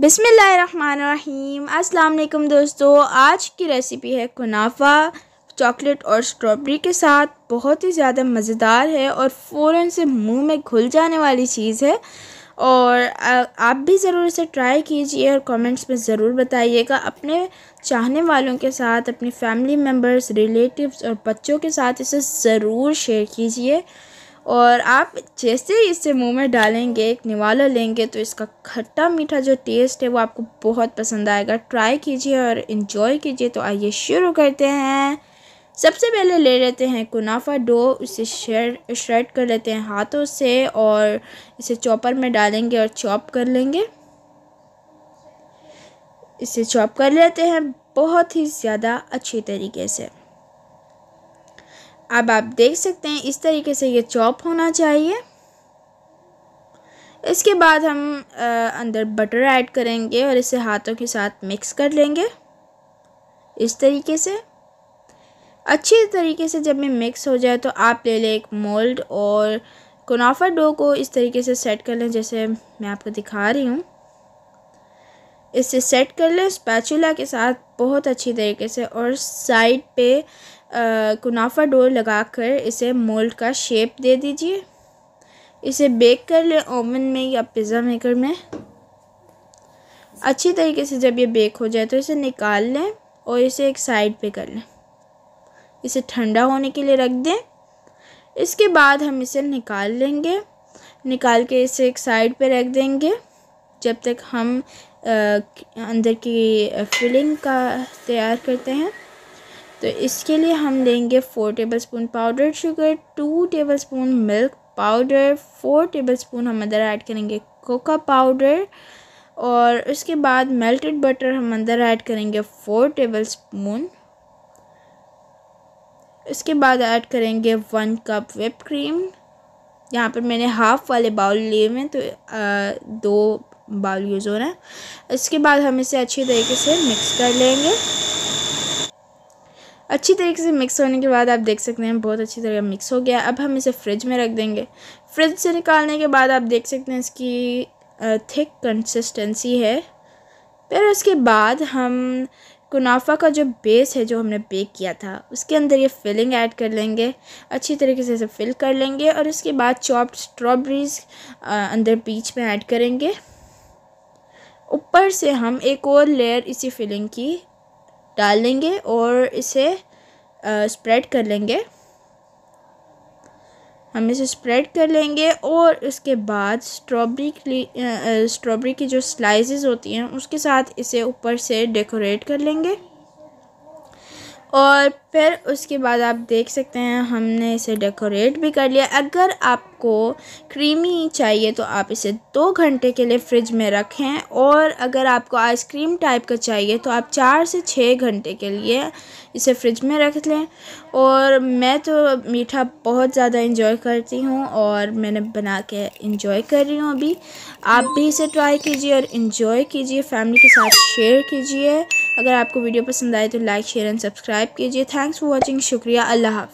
बिसमीम अस्सलाम दोस्तों आज की रेसिपी है कुनाफा चॉकलेट और स्ट्रॉबेरी के साथ बहुत ही ज़्यादा मज़ेदार है और फ़ौर से मुंह में घुल जाने वाली चीज़ है और आप भी ज़रूर इसे ट्राई कीजिए और कमेंट्स में ज़रूर बताइएगा अपने चाहने वालों के साथ अपनी फैमिली मेम्बर्स रिलेटिव्स और बच्चों के साथ इसे ज़रूर शेयर कीजिए और आप जैसे ही इसे मुंह में डालेंगे एक निवाला लेंगे तो इसका खट्टा मीठा जो टेस्ट है वो आपको बहुत पसंद आएगा ट्राई कीजिए और इन्जॉय कीजिए तो आइए शुरू करते हैं सबसे पहले ले लेते हैं कुनाफा डो इसे शेड श्रेड कर लेते हैं हाथों से और इसे चॉपर में डालेंगे और चॉप कर लेंगे इसे चॉप कर लेते हैं बहुत ही ज़्यादा अच्छी तरीके से अब आप देख सकते हैं इस तरीके से ये चॉप होना चाहिए इसके बाद हम अंदर बटर ऐड करेंगे और इसे हाथों के साथ मिक्स कर लेंगे इस तरीके से अच्छी तरीके से जब ये मिक्स हो जाए तो आप ले लें एक मोल्ड और कुनाफा डो को इस तरीके से सेट कर लें जैसे मैं आपको दिखा रही हूँ इसे सेट कर लें स्पैचुला के साथ बहुत अच्छी तरीके से और साइड पे कुनाफा लगा लगाकर इसे मोल्ड का शेप दे दीजिए इसे बेक कर लें ओवन में या पिज़्ज़ा मेकर में अच्छी तरीके से जब ये बेक हो जाए तो इसे निकाल लें और इसे एक साइड पे कर लें इसे ठंडा होने के लिए रख दें इसके बाद हम इसे निकाल लेंगे निकाल के इसे एक साइड पे रख देंगे जब तक हम आ, अंदर की फिलिंग का तैयार करते हैं तो इसके लिए हम लेंगे four tablespoon powder sugar two tablespoon milk powder four tablespoon हम अंदर ऐड करेंगे कोका पाउडर और उसके बाद मेल्टेड बटर हम अंदर ऐड करेंगे फ़ोर टेबलस्पून इसके बाद ऐड करेंगे वन कप विप क्रीम यहाँ पर मैंने हाफ़ वाले बाउल लिए हुए हैं तो आ, दो बाउल यूज़ हो रहे हैं इसके बाद हम इसे अच्छी तरीके से मिक्स कर लेंगे अच्छी तरीके से मिक्स होने के बाद आप देख सकते हैं बहुत अच्छी तरह मिक्स हो गया अब हम इसे फ्रिज में रख देंगे फ्रिज से निकालने के बाद आप देख सकते हैं इसकी थिक कंसिस्टेंसी है फिर उसके बाद हम कुनाफा का जो बेस है जो हमने बेक किया था उसके अंदर ये फिलिंग ऐड कर लेंगे अच्छी तरीके से इसे फिल कर लेंगे और उसके बाद चॉप्ड स्ट्रॉबेरीज अंदर बीच में ऐड करेंगे ऊपर से हम एक और लेयर इसी फिलिंग की डाल लेंगे और इसे स्प्रेड कर लेंगे हम इसे स्प्रेड कर लेंगे और उसके बाद स्ट्रॉबेरी स्ट्रॉबेरी की जो स्लाइसेस होती हैं उसके साथ इसे ऊपर से डेकोरेट कर लेंगे और फिर उसके बाद आप देख सकते हैं हमने इसे डेकोरेट भी कर लिया अगर आपको क्रीमी चाहिए तो आप इसे दो घंटे के लिए फ्रिज में रखें और अगर आपको आइसक्रीम टाइप का चाहिए तो आप चार से छः घंटे के लिए इसे फ्रिज में रख लें और मैं तो मीठा बहुत ज़्यादा इंजॉय करती हूँ और मैंने बना के इंजॉय कर रही हूँ अभी आप भी इसे ट्राई कीजिए और इन्जॉय कीजिए फैमिली के साथ शेयर कीजिए अगर आपको वीडियो पसंद आए तो लाइक शेयर एंड सब्सक्राइब कीजिए थैंक्स फॉर वॉचिंग शुक्रिया अल्लाह हाफ